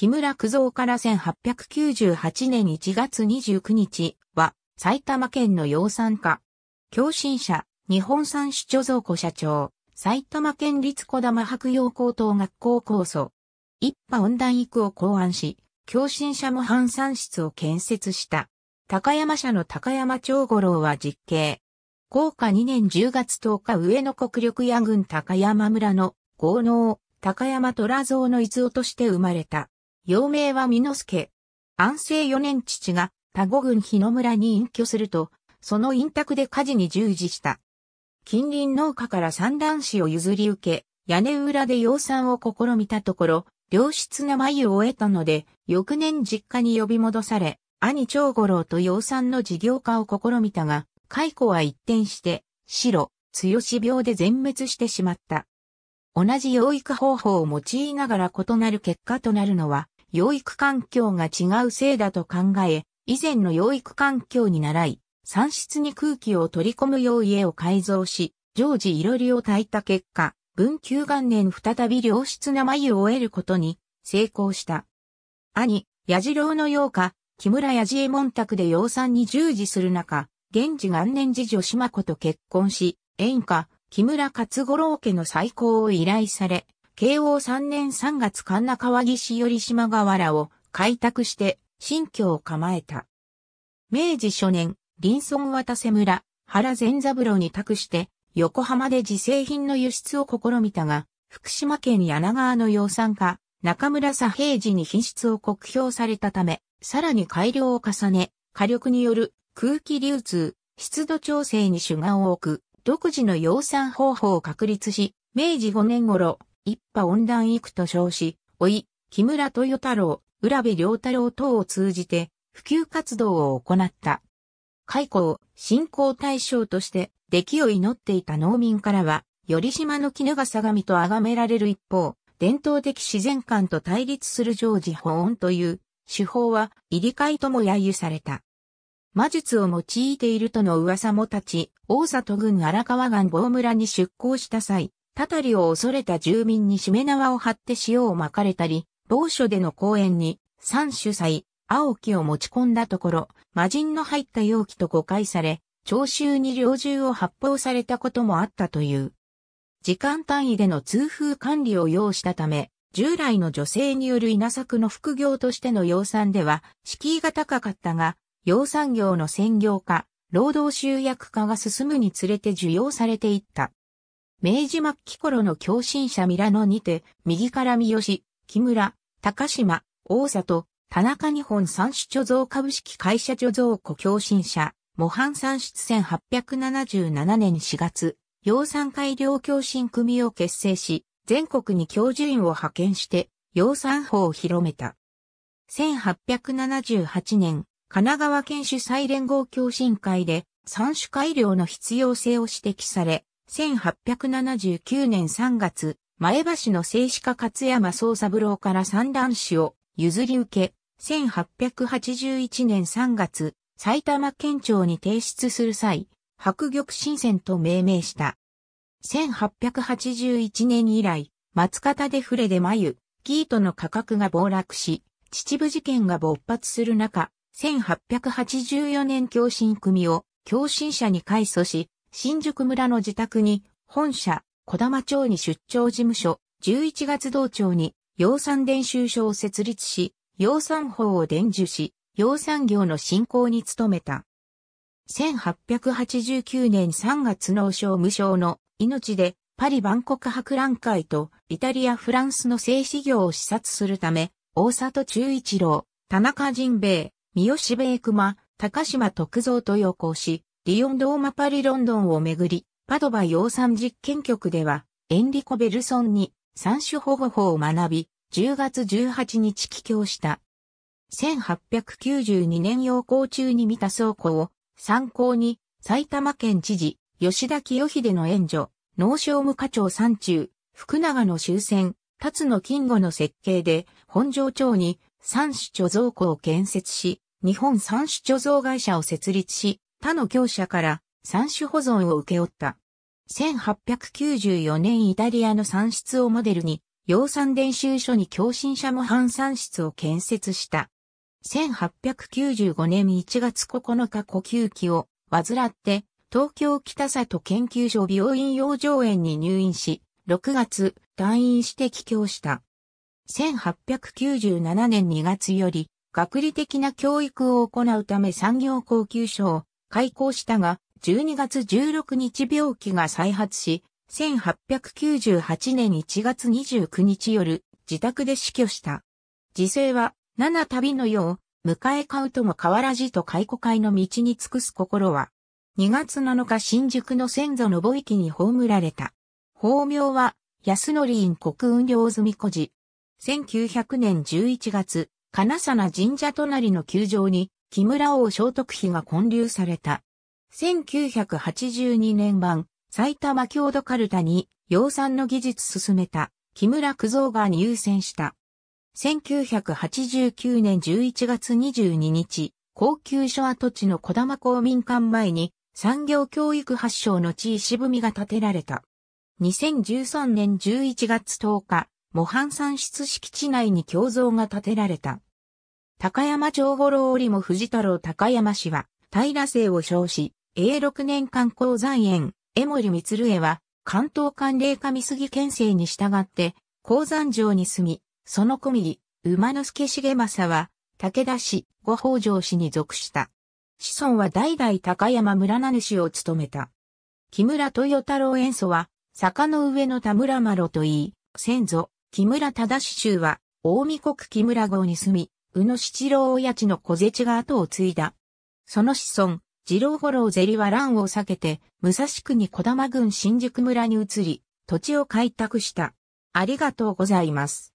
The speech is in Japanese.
木村九蔵から1898年1月29日は埼玉県の養蚕家。共振者、日本産主貯蔵庫社長、埼玉県立小玉白洋高等学校構想。一派温暖育を考案し、共振者模範産室を建設した。高山社の高山長五郎は実刑。高下2年10月10日上野国力野郡高山村の豪農、高山虎蔵の逸をとして生まれた。幼名は美之助。安政四年父が田子郡日野村に隠居すると、その隠宅で火事に従事した。近隣農家から産卵子を譲り受け、屋根裏で養蚕を試みたところ、良質な繭を得たので、翌年実家に呼び戻され、兄長五郎と養蚕の事業化を試みたが、解雇は一転して、白、強し病で全滅してしまった。同じ養育方法を用いながら異なる結果となるのは、養育環境が違うせいだと考え、以前の養育環境に習い、産室に空気を取り込むよう家を改造し、常時いろりを焚いた結果、文久元年再び良質な眉を得ることに成功した。兄、矢次郎の養家、木村矢次衛門宅で養蚕に従事する中、現時元年次女島子と結婚し、縁か。木村勝五郎家の再興を依頼され、慶応3年3月神奈川岸寄島河原を開拓して新居を構えた。明治初年、林村渡瀬村、原善三郎に託して横浜で自製品の輸出を試みたが、福島県柳川の養蚕家、中村佐平次に品質を酷評されたため、さらに改良を重ね、火力による空気流通、湿度調整に主眼を置く独自の養蚕方法を確立し、明治5年頃、一派温暖育と称し、老い、木村豊太郎、浦部良太郎等を通じて、普及活動を行った。開校、信仰対象として、出来を祈っていた農民からは、頼島の絹が相模と崇められる一方、伝統的自然観と対立する常時保温という手法は入り替えとも揶揄された。魔術を用いているとの噂も立ち、大里郡荒川岸坊村に出港した際、たたりを恐れた住民にしめ縄を張って塩をまかれたり、某所での公園に、三主祭、青木を持ち込んだところ、魔人の入った容器と誤解され、聴衆に猟銃を発砲されたこともあったという。時間単位での通風管理を要したため、従来の女性による稲作の副業としての養蚕では、敷居が高かったが、養蚕業の専業化、労働集約化が進むにつれて受容されていった。明治末期頃の共振者ミラノにて、右から三好、木村、高島、大里、田中日本産出貯蔵株式会社貯蔵庫共振者、模範産出1877年4月、養蚕改良共振組を結成し、全国に教授員を派遣して、養蚕法を広めた。1878年、神奈川県主催連合共進会で三種改良の必要性を指摘され、1879年3月、前橋の静止家勝山宗三郎から三段子を譲り受け、1881年3月、埼玉県庁に提出する際、白玉新鮮と命名した。1881年以来、松方でフレで眉、ギートの価格が暴落し、秩父事件が勃発する中、1884年共振組を共振社に改組し、新宿村の自宅に本社、小玉町に出張事務所、11月同町に養蚕伝習所を設立し、養蚕法を伝授し、養蚕業の振興に努めた。1889年3月農省無償の命でパリ万国博覧会とイタリア・フランスの製紙業を視察するため、大里中一郎、田中仁兵衛、三好米熊、高島徳造と要行し、リヨンドーマパリロンドンをめぐり、パドバ養蚕実験局では、エンリコ・ベルソンに三種保護法を学び、10月18日帰郷した。1892年要項中に見た倉庫を参考に埼玉県知事吉田清秀の援助、農商務課長山中、福永の終戦、辰野金吾の設計で本庄町に三種貯蔵庫を建設し、日本三種貯蔵会社を設立し、他の業者から三種保存を受け負った。1894年イタリアの産出をモデルに、養蚕練習所に共振者模範産出を建設した。1895年1月9日呼吸器を患って、東京北里研究所病院養生園に入院し、6月退院して帰郷した。1897年2月より、学理的な教育を行うため産業高級所を開校したが、12月16日病気が再発し、1898年1月29日夜、自宅で死去した。時世は、七旅のよう、迎え買うとも変わらじと解雇会の道に尽くす心は、2月7日新宿の先祖の母域に葬られた。法名は、安則院国運領済み孤1900年11月、金沢神社隣の球場に木村王聖徳妃が建立された。1982年版、埼玉郷土カルタに養蚕の技術進めた木村九蔵が入選した。1989年11月22日、高級所跡地の小玉公民館前に産業教育発祥の地石踏みが建てられた。2013年11月10日、模範産出敷地内に胸像が建てられた。高山長五郎織も藤太郎高山氏は、平生を称し、永6年間鉱山園、江森光江は、関東管領上杉県政に従って、鉱山城に住み、その小右、馬之助重政は、武田氏、五宝城氏に属した。子孫は代々高山村名主を務めた。木村豊太郎演祖は、坂の上の田村麻呂といい、先祖、木村忠衆は、大見国木村郷に住み、宇野七郎親父の小絶が後を継いだ。その子孫、次郎五郎ゼリは乱を避けて、武蔵国小玉郡新宿村に移り、土地を開拓した。ありがとうございます。